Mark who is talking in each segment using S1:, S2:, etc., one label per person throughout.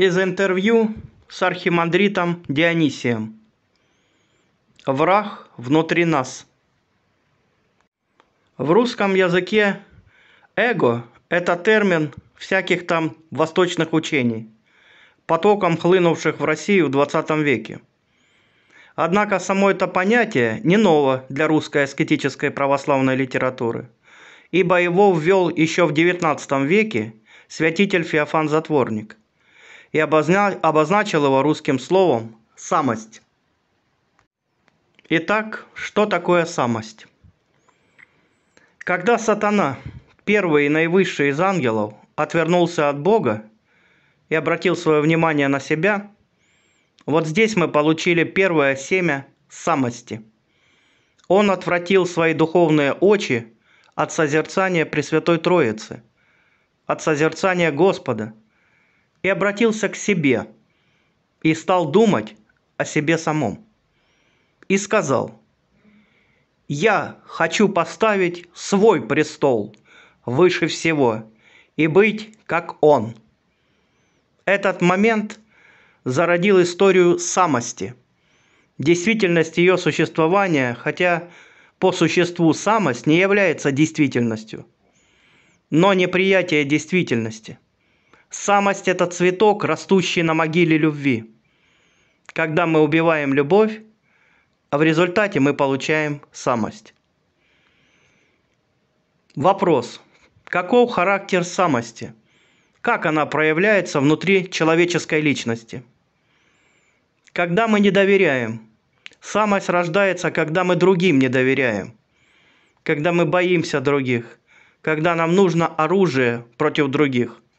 S1: из интервью с архимандритом Дионисием. Враг внутри нас. В русском языке эго – это термин всяких там восточных учений, потоком хлынувших в Россию в 20 веке. Однако само это понятие не ново для русской аскетической православной литературы, ибо его ввел еще в XIX веке святитель Феофан Затворник и обозна... обозначил его русским словом «самость». Итак, что такое самость? Когда сатана, первый и наивысший из ангелов, отвернулся от Бога и обратил свое внимание на себя, вот здесь мы получили первое семя самости. Он отвратил свои духовные очи от созерцания Пресвятой Троицы, от созерцания Господа – и обратился к себе, и стал думать о себе самом. И сказал, «Я хочу поставить свой престол выше всего и быть как он». Этот момент зародил историю самости, действительность ее существования, хотя по существу самость не является действительностью, но неприятие действительности – Самость – это цветок, растущий на могиле любви. Когда мы убиваем любовь, а в результате мы получаем самость. Вопрос. Каков характер самости? Как она проявляется внутри человеческой личности? Когда мы не доверяем. Самость рождается, когда мы другим не доверяем. Когда мы боимся других. Когда нам нужно оружие против других –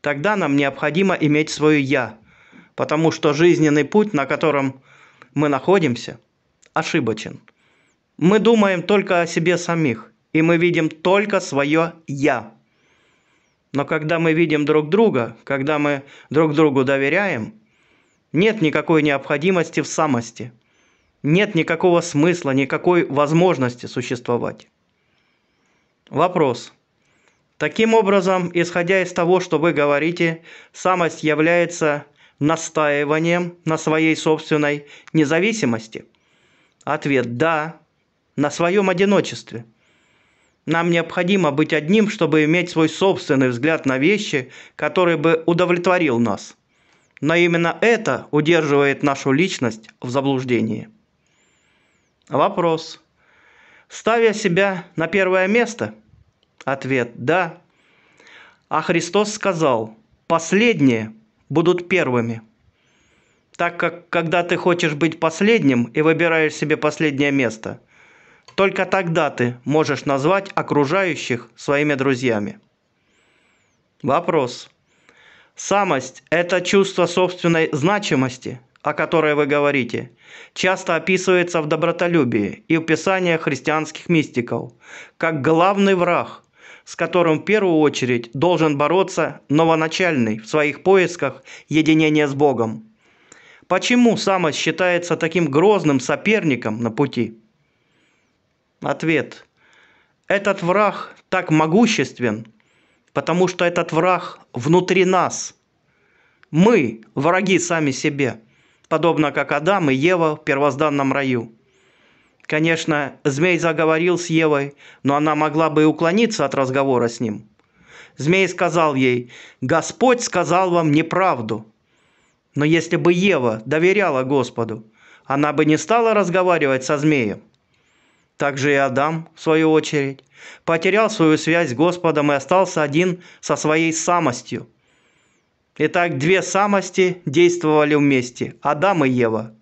S1: тогда нам необходимо иметь свое «я», потому что жизненный путь, на котором мы находимся, ошибочен. Мы думаем только о себе самих, и мы видим только свое «я». Но когда мы видим друг друга, когда мы друг другу доверяем, нет никакой необходимости в самости, нет никакого смысла, никакой возможности существовать. Вопрос – Таким образом, исходя из того, что вы говорите, самость является настаиванием на своей собственной независимости? Ответ «да», на своем одиночестве. Нам необходимо быть одним, чтобы иметь свой собственный взгляд на вещи, который бы удовлетворил нас. Но именно это удерживает нашу личность в заблуждении. Вопрос. Ставя себя на первое место – Ответ – да. А Христос сказал, последние будут первыми. Так как, когда ты хочешь быть последним и выбираешь себе последнее место, только тогда ты можешь назвать окружающих своими друзьями. Вопрос. Самость – это чувство собственной значимости, о которой вы говорите, часто описывается в добротолюбии и в писаниях христианских мистиков, как главный враг – с которым в первую очередь должен бороться новоначальный в своих поисках единения с Богом. Почему самость считается таким грозным соперником на пути? Ответ. Этот враг так могуществен, потому что этот враг внутри нас. Мы враги сами себе, подобно как Адам и Ева в первозданном раю. Конечно, змей заговорил с Евой, но она могла бы и уклониться от разговора с ним. Змей сказал ей, «Господь сказал вам неправду». Но если бы Ева доверяла Господу, она бы не стала разговаривать со змеем. Так же и Адам, в свою очередь, потерял свою связь с Господом и остался один со своей самостью. Итак, две самости действовали вместе – Адам и Ева –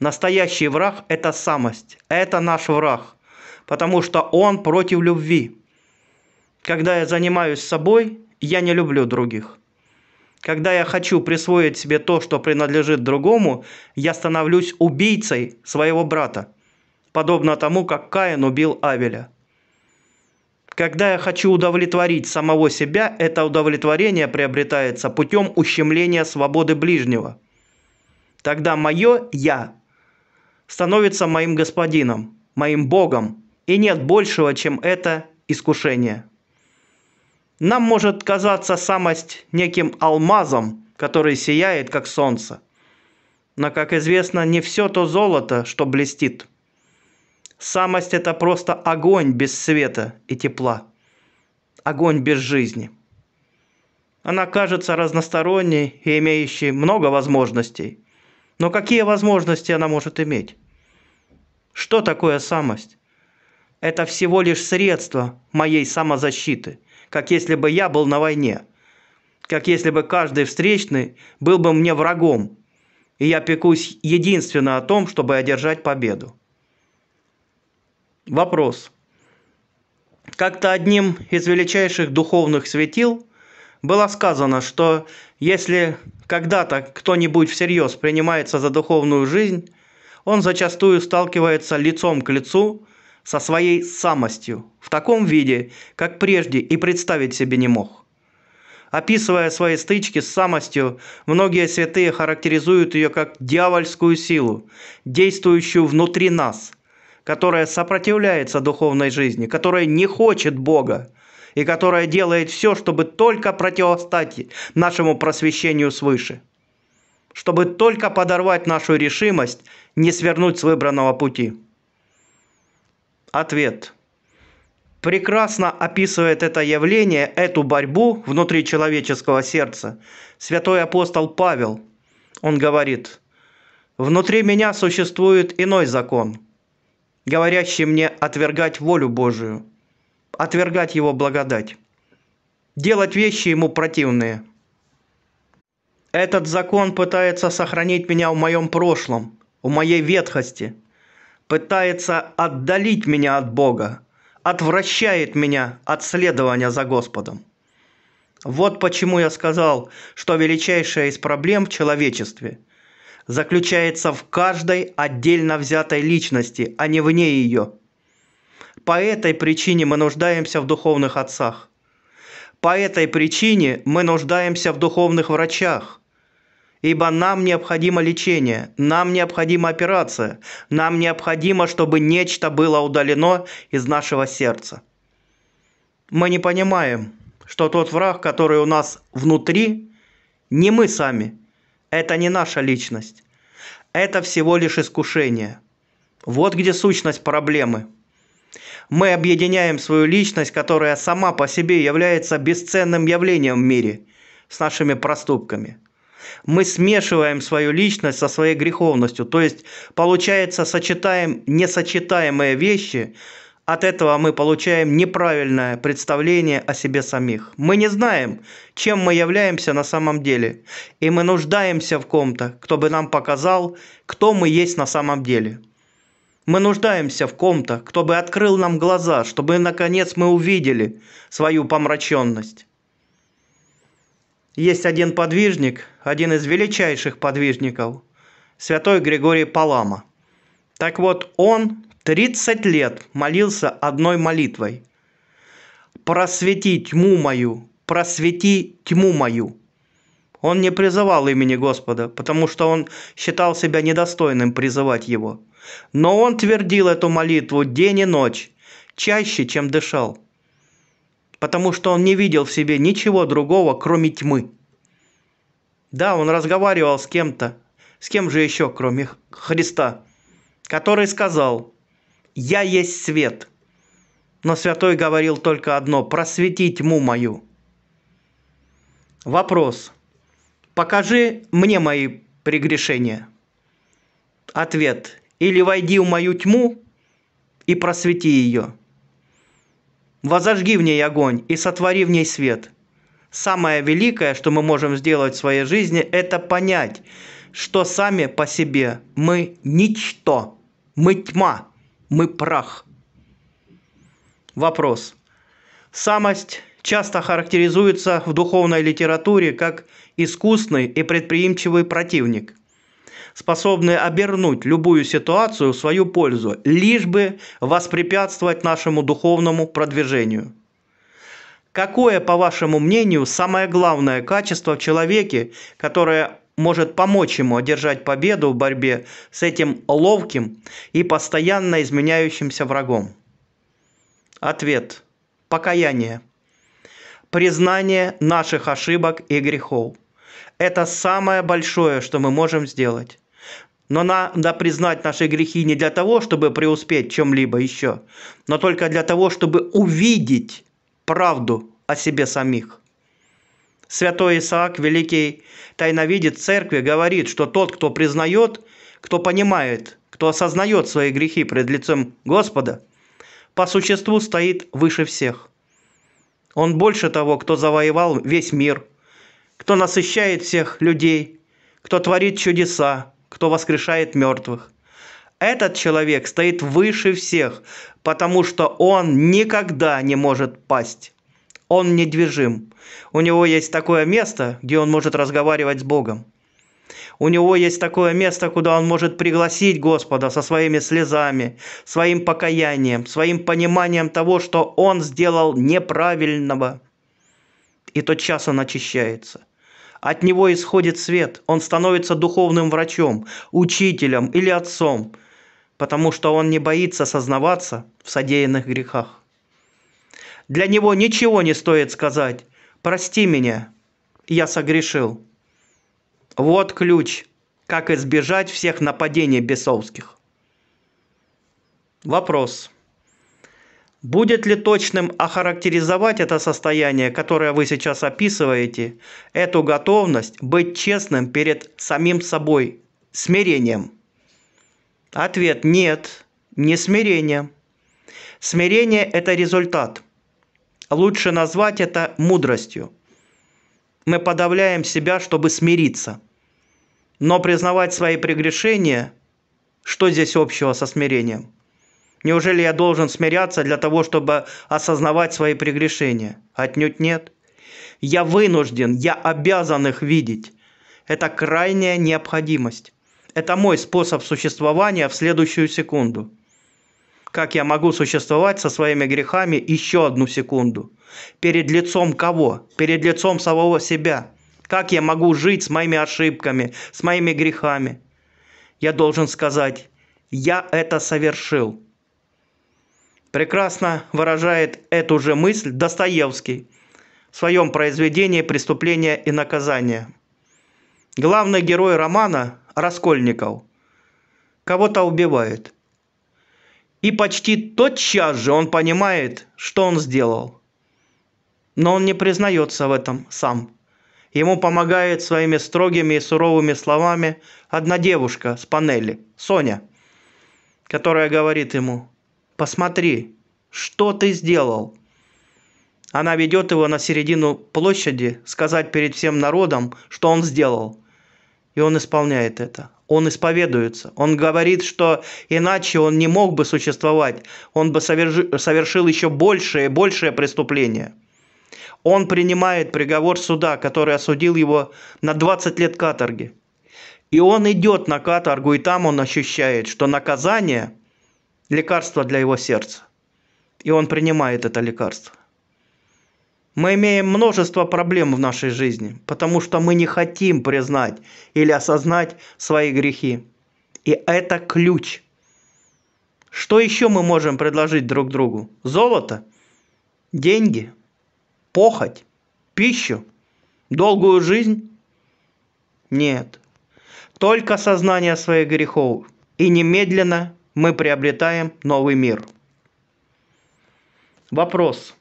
S1: Настоящий враг – это самость. Это наш враг. Потому что он против любви. Когда я занимаюсь собой, я не люблю других. Когда я хочу присвоить себе то, что принадлежит другому, я становлюсь убийцей своего брата, подобно тому, как Каин убил Авеля. Когда я хочу удовлетворить самого себя, это удовлетворение приобретается путем ущемления свободы ближнего. Тогда мое «я» становится моим господином, моим Богом, и нет большего, чем это искушение. Нам может казаться самость неким алмазом, который сияет, как солнце. Но, как известно, не все то золото, что блестит. Самость – это просто огонь без света и тепла. Огонь без жизни. Она кажется разносторонней и имеющей много возможностей – но какие возможности она может иметь? Что такое самость? Это всего лишь средство моей самозащиты, как если бы я был на войне, как если бы каждый встречный был бы мне врагом, и я пекусь единственно о том, чтобы одержать победу. Вопрос. Как-то одним из величайших духовных светил было сказано, что если когда-то кто-нибудь всерьез принимается за духовную жизнь, он зачастую сталкивается лицом к лицу со своей самостью в таком виде, как прежде и представить себе не мог. Описывая свои стычки с самостью, многие святые характеризуют ее как дьявольскую силу, действующую внутри нас, которая сопротивляется духовной жизни, которая не хочет Бога, и которая делает все, чтобы только противостать нашему просвещению свыше, чтобы только подорвать нашу решимость не свернуть с выбранного пути. Ответ. Прекрасно описывает это явление, эту борьбу внутри человеческого сердца святой апостол Павел. Он говорит, «Внутри меня существует иной закон, говорящий мне отвергать волю Божию» отвергать его благодать, делать вещи ему противные. Этот закон пытается сохранить меня в моем прошлом, в моей ветхости, пытается отдалить меня от Бога, отвращает меня от следования за Господом. Вот почему я сказал, что величайшая из проблем в человечестве заключается в каждой отдельно взятой личности, а не вне ее – по этой причине мы нуждаемся в духовных отцах. По этой причине мы нуждаемся в духовных врачах. Ибо нам необходимо лечение, нам необходима операция, нам необходимо, чтобы нечто было удалено из нашего сердца. Мы не понимаем, что тот враг, который у нас внутри, не мы сами, это не наша личность. Это всего лишь искушение. Вот где сущность проблемы – мы объединяем свою личность, которая сама по себе является бесценным явлением в мире, с нашими проступками. Мы смешиваем свою личность со своей греховностью, то есть, получается, сочетаем несочетаемые вещи, от этого мы получаем неправильное представление о себе самих. Мы не знаем, чем мы являемся на самом деле, и мы нуждаемся в ком-то, кто бы нам показал, кто мы есть на самом деле. Мы нуждаемся в ком-то, кто бы открыл нам глаза, чтобы, наконец, мы увидели свою помраченность. Есть один подвижник, один из величайших подвижников, святой Григорий Палама. Так вот, он 30 лет молился одной молитвой. «Просвети тьму мою, просвети тьму мою». Он не призывал имени Господа, потому что он считал себя недостойным призывать его. Но он твердил эту молитву день и ночь, чаще, чем дышал, потому что он не видел в себе ничего другого, кроме тьмы. Да, он разговаривал с кем-то, с кем же еще, кроме Христа, который сказал, «Я есть свет». Но святой говорил только одно, «Просвети тьму мою». Вопрос – покажи мне мои прегрешения. Ответ. Или войди в мою тьму и просвети ее. Возожги в ней огонь и сотвори в ней свет. Самое великое, что мы можем сделать в своей жизни, это понять, что сами по себе мы ничто, мы тьма, мы прах. Вопрос. Самость часто характеризуется в духовной литературе как искусный и предприимчивый противник, способный обернуть любую ситуацию в свою пользу, лишь бы воспрепятствовать нашему духовному продвижению. Какое, по вашему мнению, самое главное качество в человеке, которое может помочь ему одержать победу в борьбе с этим ловким и постоянно изменяющимся врагом? Ответ. Покаяние. Признание наших ошибок и грехов. Это самое большое, что мы можем сделать. Но надо признать наши грехи не для того, чтобы преуспеть чем-либо еще, но только для того, чтобы увидеть правду о себе самих. Святой Исаак, великий тайновидец церкви, говорит, что тот, кто признает, кто понимает, кто осознает свои грехи пред лицом Господа, по существу стоит выше всех. Он больше того, кто завоевал весь мир – кто насыщает всех людей, кто творит чудеса, кто воскрешает мертвых. Этот человек стоит выше всех, потому что он никогда не может пасть. Он недвижим. У него есть такое место, где он может разговаривать с Богом. У него есть такое место, куда он может пригласить Господа со своими слезами, своим покаянием, своим пониманием того, что он сделал неправильного. И тот час он очищается. От него исходит свет. Он становится духовным врачом, учителем или отцом, потому что он не боится сознаваться в содеянных грехах. Для него ничего не стоит сказать «Прости меня, я согрешил». Вот ключ, как избежать всех нападений бесовских. Вопрос. Будет ли точным охарактеризовать это состояние, которое вы сейчас описываете, эту готовность быть честным перед самим собой, смирением? Ответ – нет, не смирение. Смирение – это результат. Лучше назвать это мудростью. Мы подавляем себя, чтобы смириться. Но признавать свои прегрешения – что здесь общего со смирением – Неужели я должен смиряться для того, чтобы осознавать свои прегрешения? Отнюдь нет. Я вынужден, я обязан их видеть. Это крайняя необходимость. Это мой способ существования в следующую секунду. Как я могу существовать со своими грехами еще одну секунду? Перед лицом кого? Перед лицом самого себя. Как я могу жить с моими ошибками, с моими грехами? Я должен сказать, я это совершил. Прекрасно выражает эту же мысль Достоевский в своем произведении «Преступление и наказание». Главный герой романа – Раскольников. Кого-то убивает. И почти тотчас же он понимает, что он сделал. Но он не признается в этом сам. Ему помогает своими строгими и суровыми словами одна девушка с панели, Соня, которая говорит ему – Посмотри, что ты сделал!» Она ведет его на середину площади, сказать перед всем народом, что он сделал. И он исполняет это. Он исповедуется. Он говорит, что иначе он не мог бы существовать. Он бы совершил еще большее и большее преступление. Он принимает приговор суда, который осудил его на 20 лет каторги. И он идет на каторгу, и там он ощущает, что наказание – лекарство для его сердца. И он принимает это лекарство. Мы имеем множество проблем в нашей жизни, потому что мы не хотим признать или осознать свои грехи. И это ключ. Что еще мы можем предложить друг другу? Золото, деньги, похоть, пищу, долгую жизнь? Нет. Только сознание своих грехов и немедленно мы приобретаем новый мир. Вопрос.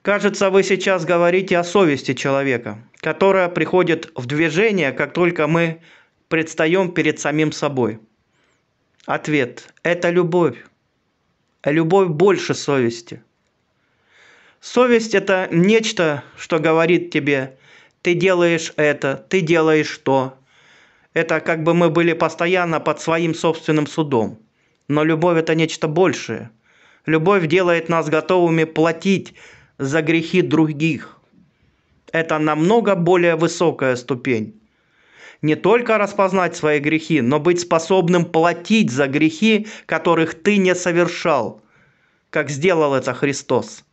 S1: Кажется, вы сейчас говорите о совести человека, которая приходит в движение, как только мы предстаем перед самим собой. Ответ. Это любовь. Любовь больше совести. Совесть – это нечто, что говорит тебе, ты делаешь это, ты делаешь то. Это как бы мы были постоянно под своим собственным судом. Но любовь – это нечто большее. Любовь делает нас готовыми платить за грехи других. Это намного более высокая ступень. Не только распознать свои грехи, но быть способным платить за грехи, которых ты не совершал, как сделал это Христос.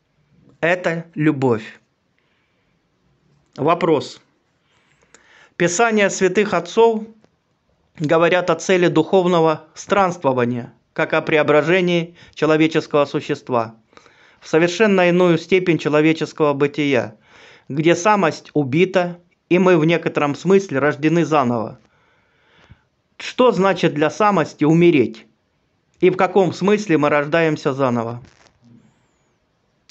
S1: Это любовь. Вопрос. Писания святых отцов говорят о цели духовного странствования – как о преображении человеческого существа в совершенно иную степень человеческого бытия, где самость убита, и мы в некотором смысле рождены заново. Что значит для самости умереть? И в каком смысле мы рождаемся заново?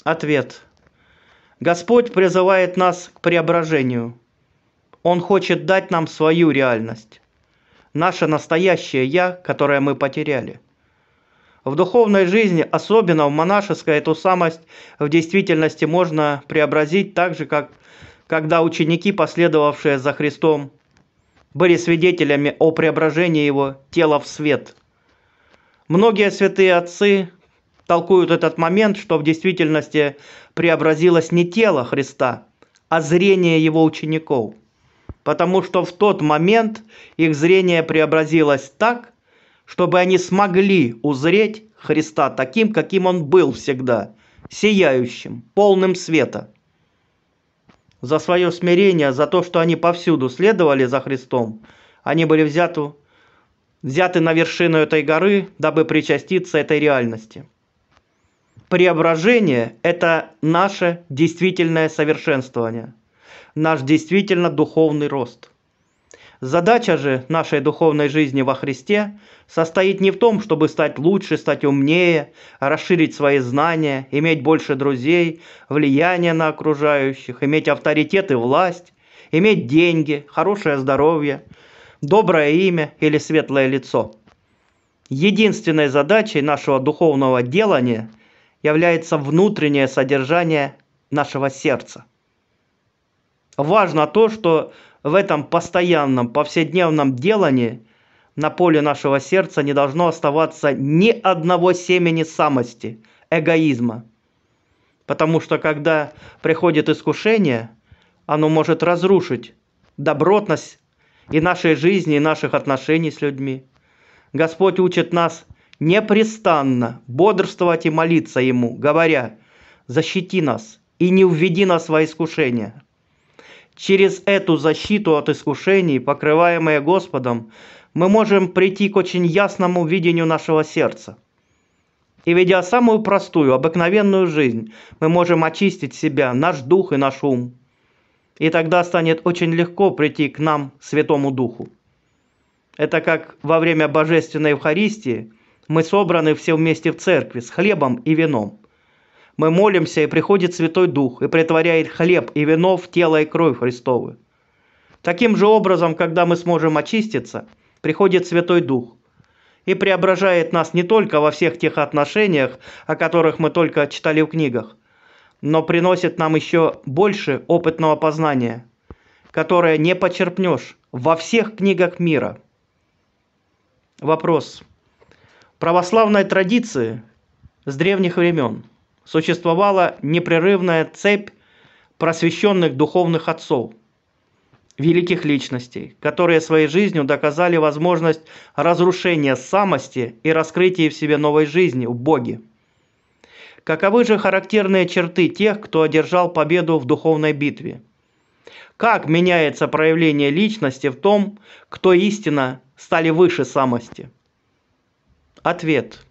S1: Ответ. Господь призывает нас к преображению. Он хочет дать нам свою реальность. Наше настоящее «я», которое мы потеряли – в духовной жизни, особенно в монашеской, эту самость в действительности можно преобразить так же, как когда ученики, последовавшие за Христом, были свидетелями о преображении его тела в свет. Многие святые отцы толкуют этот момент, что в действительности преобразилось не тело Христа, а зрение его учеников, потому что в тот момент их зрение преобразилось так, чтобы они смогли узреть Христа таким, каким Он был всегда, сияющим, полным света. За свое смирение, за то, что они повсюду следовали за Христом, они были взяты, взяты на вершину этой горы, дабы причаститься этой реальности. Преображение – это наше действительное совершенствование, наш действительно духовный рост – Задача же нашей духовной жизни во Христе состоит не в том, чтобы стать лучше, стать умнее, расширить свои знания, иметь больше друзей, влияние на окружающих, иметь авторитет и власть, иметь деньги, хорошее здоровье, доброе имя или светлое лицо. Единственной задачей нашего духовного делания является внутреннее содержание нашего сердца. Важно то, что в этом постоянном, повседневном делании на поле нашего сердца не должно оставаться ни одного семени самости, эгоизма. Потому что когда приходит искушение, оно может разрушить добротность и нашей жизни, и наших отношений с людьми. Господь учит нас непрестанно бодрствовать и молиться Ему, говоря, «Защити нас и не введи нас во искушение». Через эту защиту от искушений, покрываемые Господом, мы можем прийти к очень ясному видению нашего сердца. И ведя самую простую, обыкновенную жизнь, мы можем очистить себя, наш дух и наш ум. И тогда станет очень легко прийти к нам, Святому Духу. Это как во время Божественной Евхаристии мы собраны все вместе в церкви с хлебом и вином. Мы молимся, и приходит Святой Дух, и притворяет хлеб и вино в тело и кровь Христовы. Таким же образом, когда мы сможем очиститься, приходит Святой Дух и преображает нас не только во всех тех отношениях, о которых мы только читали в книгах, но приносит нам еще больше опытного познания, которое не почерпнешь во всех книгах мира. Вопрос. Православной традиции с древних времен существовала непрерывная цепь просвещенных духовных отцов, великих личностей, которые своей жизнью доказали возможность разрушения самости и раскрытия в себе новой жизни в Боге. Каковы же характерные черты тех, кто одержал победу в духовной битве? Как меняется проявление личности в том, кто истинно стали выше самости? Ответ.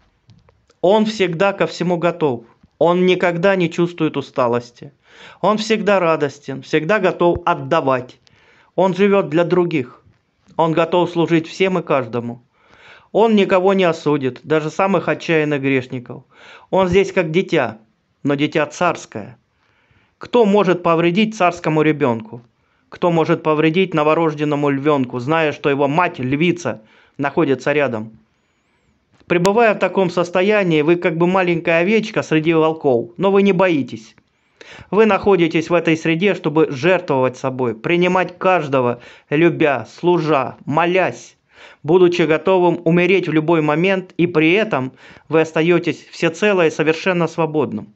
S1: Он всегда ко всему готов. Он никогда не чувствует усталости. Он всегда радостен, всегда готов отдавать. Он живет для других. Он готов служить всем и каждому. Он никого не осудит, даже самых отчаянных грешников. Он здесь как дитя, но дитя царское. Кто может повредить царскому ребенку? Кто может повредить новорожденному львенку, зная, что его мать, львица, находится рядом? Пребывая в таком состоянии, вы как бы маленькая овечка среди волков, но вы не боитесь. Вы находитесь в этой среде, чтобы жертвовать собой, принимать каждого, любя, служа, молясь, будучи готовым умереть в любой момент, и при этом вы остаетесь всецело и совершенно свободным.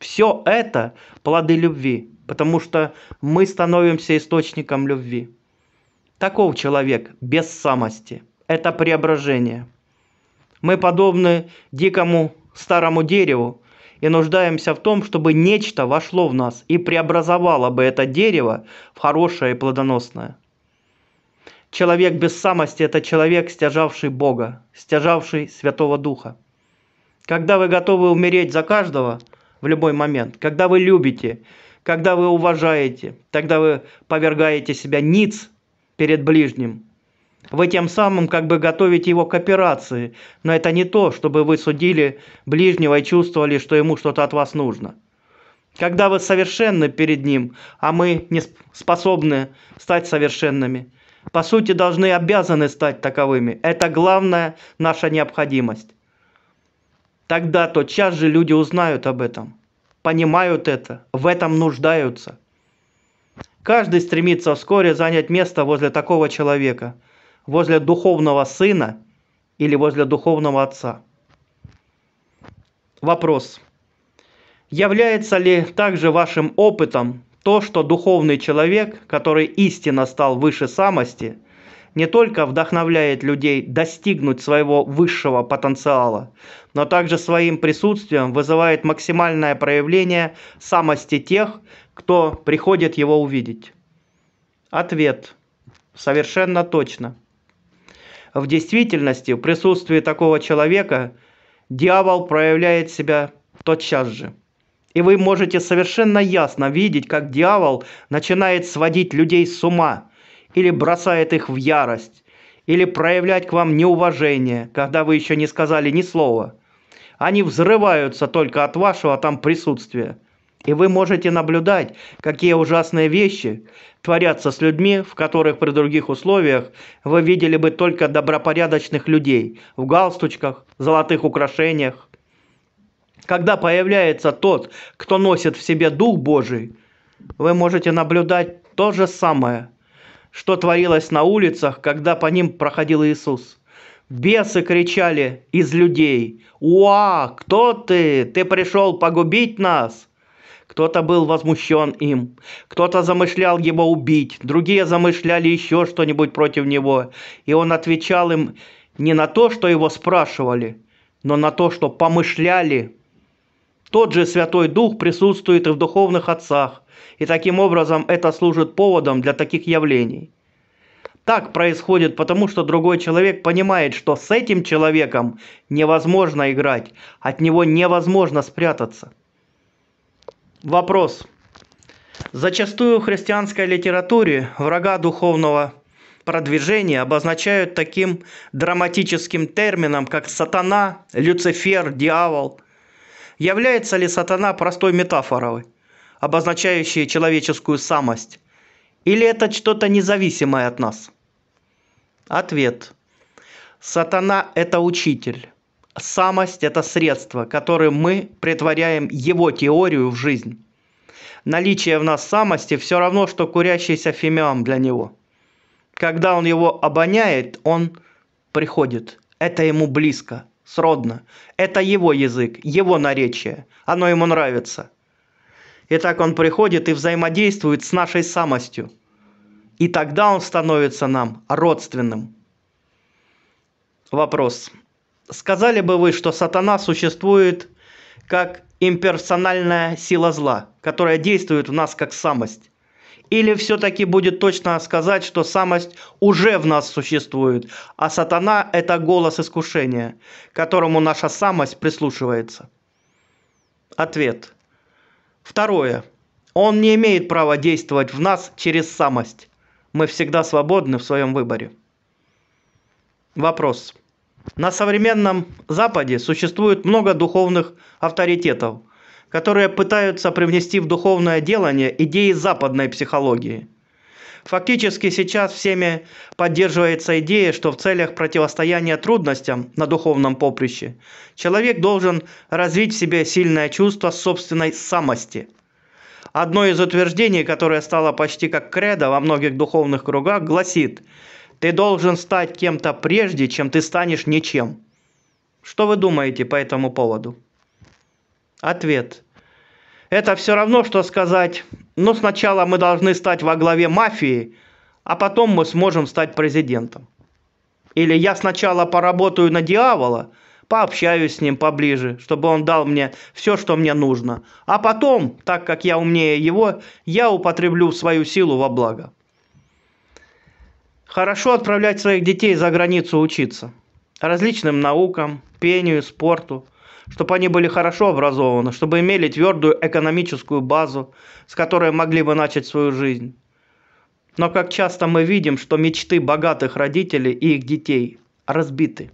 S1: Все это плоды любви, потому что мы становимся источником любви. Таков человек без самости. Это преображение. Мы подобны дикому старому дереву и нуждаемся в том, чтобы нечто вошло в нас и преобразовало бы это дерево в хорошее и плодоносное. Человек без самости – это человек, стяжавший Бога, стяжавший Святого Духа. Когда вы готовы умереть за каждого в любой момент, когда вы любите, когда вы уважаете, тогда вы повергаете себя ниц перед ближним – вы тем самым как бы готовите его к операции, но это не то, чтобы вы судили ближнего и чувствовали, что ему что-то от вас нужно. Когда вы совершенны перед ним, а мы не способны стать совершенными, по сути должны обязаны стать таковыми. Это главная наша необходимость. Тогда тотчас же люди узнают об этом, понимают это, в этом нуждаются. Каждый стремится вскоре занять место возле такого человека – возле духовного сына или возле духовного отца. Вопрос. Является ли также вашим опытом то, что духовный человек, который истинно стал выше самости, не только вдохновляет людей достигнуть своего высшего потенциала, но также своим присутствием вызывает максимальное проявление самости тех, кто приходит его увидеть? Ответ. Совершенно точно в действительности, в присутствии такого человека, дьявол проявляет себя тотчас же. И вы можете совершенно ясно видеть, как дьявол начинает сводить людей с ума, или бросает их в ярость, или проявлять к вам неуважение, когда вы еще не сказали ни слова. Они взрываются только от вашего там присутствия. И вы можете наблюдать, какие ужасные вещи творятся с людьми, в которых при других условиях вы видели бы только добропорядочных людей в галстучках, золотых украшениях. Когда появляется тот, кто носит в себе Дух Божий, вы можете наблюдать то же самое, что творилось на улицах, когда по ним проходил Иисус. Бесы кричали из людей «Уа, кто ты? Ты пришел погубить нас!» Кто-то был возмущен им, кто-то замышлял его убить, другие замышляли еще что-нибудь против него. И он отвечал им не на то, что его спрашивали, но на то, что помышляли. Тот же Святой Дух присутствует и в духовных отцах, и таким образом это служит поводом для таких явлений. Так происходит, потому что другой человек понимает, что с этим человеком невозможно играть, от него невозможно спрятаться. Вопрос. Зачастую в христианской литературе врага духовного продвижения обозначают таким драматическим термином, как сатана, люцифер, дьявол. Является ли сатана простой метафорой, обозначающей человеческую самость? Или это что-то независимое от нас? Ответ. Сатана – это учитель. Самость – это средство, которым мы притворяем его теорию в жизнь. Наличие в нас самости все равно, что курящийся фимиам для него. Когда он его обоняет, он приходит. Это ему близко, сродно. Это его язык, его наречие. Оно ему нравится. И так он приходит и взаимодействует с нашей самостью. И тогда он становится нам родственным. Вопрос сказали бы вы, что сатана существует как имперсональная сила зла, которая действует в нас как самость? Или все-таки будет точно сказать, что самость уже в нас существует, а сатана – это голос искушения, которому наша самость прислушивается? Ответ. Второе. Он не имеет права действовать в нас через самость. Мы всегда свободны в своем выборе. Вопрос на современном западе существует много духовных авторитетов которые пытаются привнести в духовное делание идеи западной психологии Фактически сейчас всеми поддерживается идея, что в целях противостояния трудностям на духовном поприще человек должен развить в себе сильное чувство собственной самости. Одно из утверждений, которое стало почти как кредо во многих духовных кругах, гласит – ты должен стать кем-то прежде, чем ты станешь ничем. Что вы думаете по этому поводу? Ответ. Это все равно, что сказать, Но «Ну, сначала мы должны стать во главе мафии, а потом мы сможем стать президентом. Или я сначала поработаю на дьявола, пообщаюсь с ним поближе, чтобы он дал мне все, что мне нужно. А потом, так как я умнее его, я употреблю свою силу во благо. Хорошо отправлять своих детей за границу учиться. Различным наукам, пению, спорту. Чтобы они были хорошо образованы, чтобы имели твердую экономическую базу, с которой могли бы начать свою жизнь. Но как часто мы видим, что мечты богатых родителей и их детей разбиты.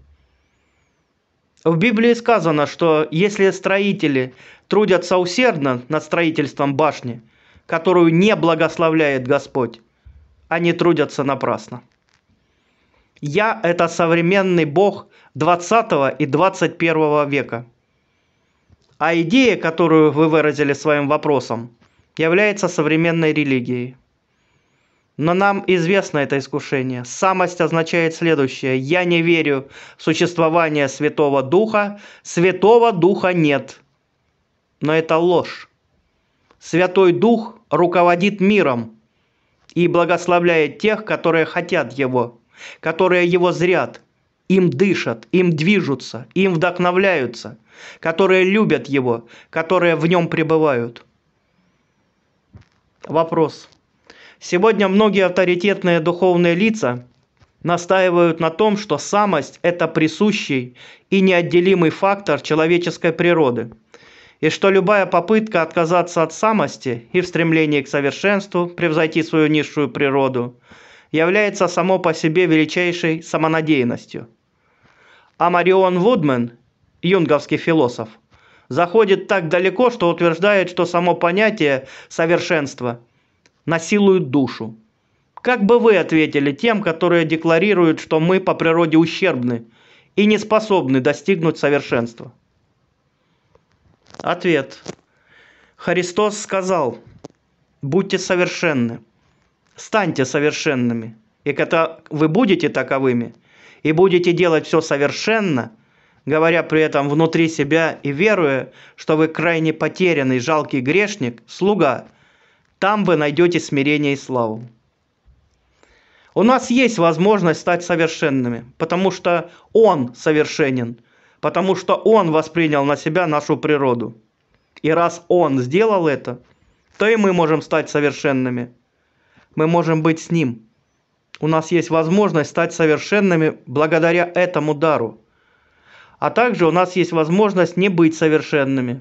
S1: В Библии сказано, что если строители трудятся усердно над строительством башни, которую не благословляет Господь, они трудятся напрасно. Я – это современный бог 20 и 21 века. А идея, которую вы выразили своим вопросом, является современной религией. Но нам известно это искушение. Самость означает следующее. Я не верю в существование Святого Духа. Святого Духа нет. Но это ложь. Святой Дух руководит миром, и благословляет тех, которые хотят Его, которые Его зрят, им дышат, им движутся, им вдохновляются, которые любят Его, которые в Нем пребывают. Вопрос. Сегодня многие авторитетные духовные лица настаивают на том, что самость – это присущий и неотделимый фактор человеческой природы – и что любая попытка отказаться от самости и в стремлении к совершенству превзойти свою низшую природу является само по себе величайшей самонадеянностью. А Марион Вудмен, юнговский философ, заходит так далеко, что утверждает, что само понятие совершенства насилует душу. Как бы вы ответили тем, которые декларируют, что мы по природе ущербны и не способны достигнуть совершенства? Ответ. Христос сказал, будьте совершенны, станьте совершенными, и когда вы будете таковыми, и будете делать все совершенно, говоря при этом внутри себя и веруя, что вы крайне потерянный, жалкий грешник, слуга, там вы найдете смирение и славу. У нас есть возможность стать совершенными, потому что Он совершенен – потому что Он воспринял на себя нашу природу. И раз Он сделал это, то и мы можем стать совершенными. Мы можем быть с Ним. У нас есть возможность стать совершенными благодаря этому дару. А также у нас есть возможность не быть совершенными,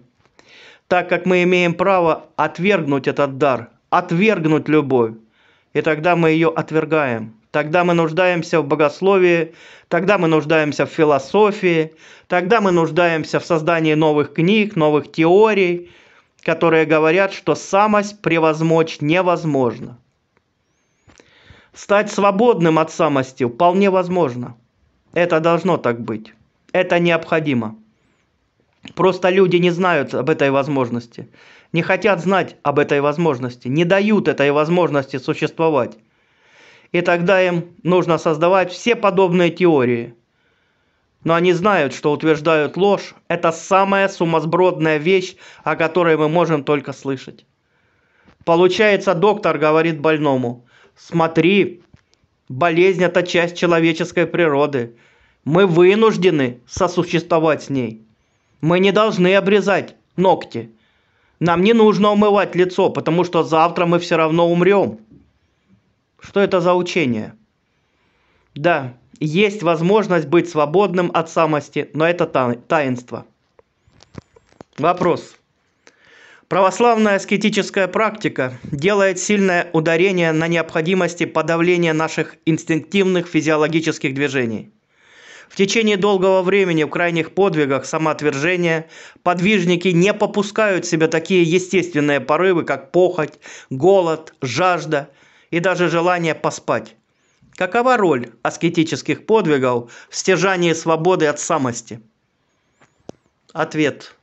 S1: так как мы имеем право отвергнуть этот дар, отвергнуть любовь, и тогда мы ее отвергаем – Тогда мы нуждаемся в богословии, тогда мы нуждаемся в философии, тогда мы нуждаемся в создании новых книг, новых теорий, которые говорят, что самость превозмочь невозможно. Стать свободным от самости вполне возможно. Это должно так быть. Это необходимо. Просто люди не знают об этой возможности, не хотят знать об этой возможности, не дают этой возможности существовать. И тогда им нужно создавать все подобные теории. Но они знают, что утверждают ложь – это самая сумасбродная вещь, о которой мы можем только слышать. Получается, доктор говорит больному, смотри, болезнь – это часть человеческой природы. Мы вынуждены сосуществовать с ней. Мы не должны обрезать ногти. Нам не нужно умывать лицо, потому что завтра мы все равно умрем. Что это за учение? Да, есть возможность быть свободным от самости, но это таинство. Вопрос. Православная аскетическая практика делает сильное ударение на необходимости подавления наших инстинктивных физиологических движений. В течение долгого времени в крайних подвигах самоотвержения подвижники не попускают в себя такие естественные порывы, как похоть, голод, жажда – и даже желание поспать. Какова роль аскетических подвигов в стяжании свободы от самости? Ответ.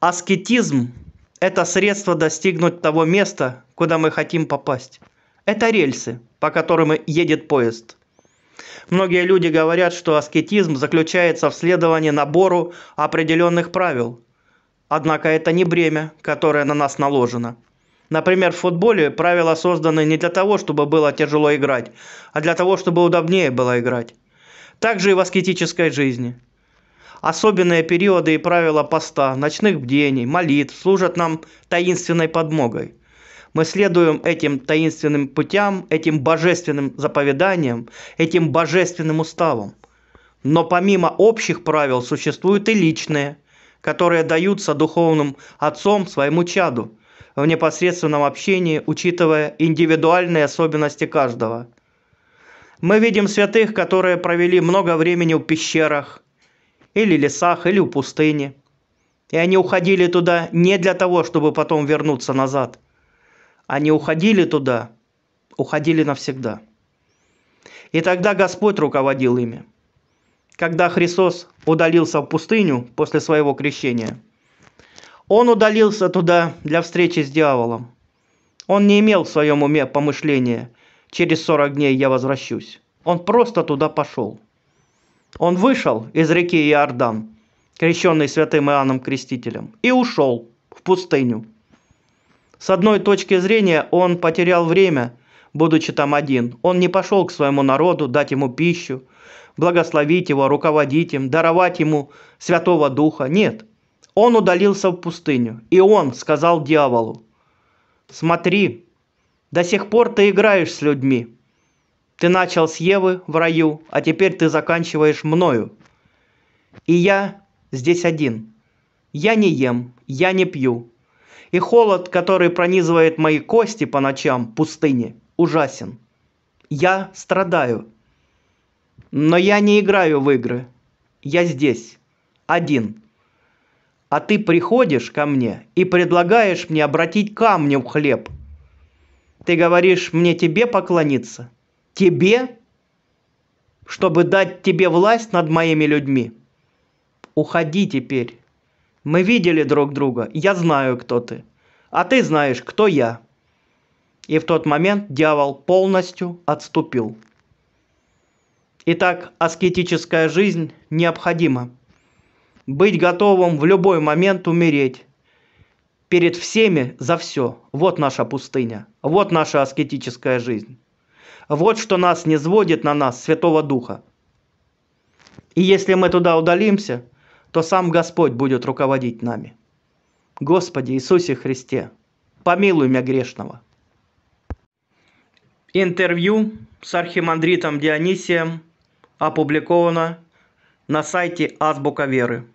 S1: Аскетизм – это средство достигнуть того места, куда мы хотим попасть. Это рельсы, по которым едет поезд. Многие люди говорят, что аскетизм заключается в следовании набору определенных правил. Однако это не бремя, которое на нас наложено – Например, в футболе правила созданы не для того, чтобы было тяжело играть, а для того, чтобы удобнее было играть. Так же и в аскетической жизни. Особенные периоды и правила поста, ночных бдений, молитв служат нам таинственной подмогой. Мы следуем этим таинственным путям, этим божественным заповеданиям, этим божественным уставам. Но помимо общих правил существуют и личные, которые даются духовным отцом своему чаду – в непосредственном общении, учитывая индивидуальные особенности каждого. Мы видим святых, которые провели много времени в пещерах, или лесах, или в пустыне, И они уходили туда не для того, чтобы потом вернуться назад. Они уходили туда, уходили навсегда. И тогда Господь руководил ими. Когда Христос удалился в пустыню после своего крещения – он удалился туда для встречи с дьяволом. Он не имел в своем уме помышления «через 40 дней я возвращусь». Он просто туда пошел. Он вышел из реки Иордан, крещенный святым Иоанном Крестителем, и ушел в пустыню. С одной точки зрения он потерял время, будучи там один. Он не пошел к своему народу дать ему пищу, благословить его, руководить им, даровать ему Святого Духа. Нет, он удалился в пустыню, и он сказал дьяволу, «Смотри, до сих пор ты играешь с людьми. Ты начал с Евы в раю, а теперь ты заканчиваешь мною. И я здесь один. Я не ем, я не пью. И холод, который пронизывает мои кости по ночам в пустыне, ужасен. Я страдаю. Но я не играю в игры. Я здесь, один а ты приходишь ко мне и предлагаешь мне обратить камни в хлеб. Ты говоришь мне тебе поклониться? Тебе? Чтобы дать тебе власть над моими людьми? Уходи теперь. Мы видели друг друга, я знаю, кто ты. А ты знаешь, кто я. И в тот момент дьявол полностью отступил. Итак, аскетическая жизнь необходима быть готовым в любой момент умереть. Перед всеми за все. Вот наша пустыня. Вот наша аскетическая жизнь. Вот что нас не сводит на нас Святого Духа. И если мы туда удалимся, то сам Господь будет руководить нами. Господи Иисусе Христе, помилуй меня грешного. Интервью с архимандритом Дионисием опубликовано на сайте азбука веры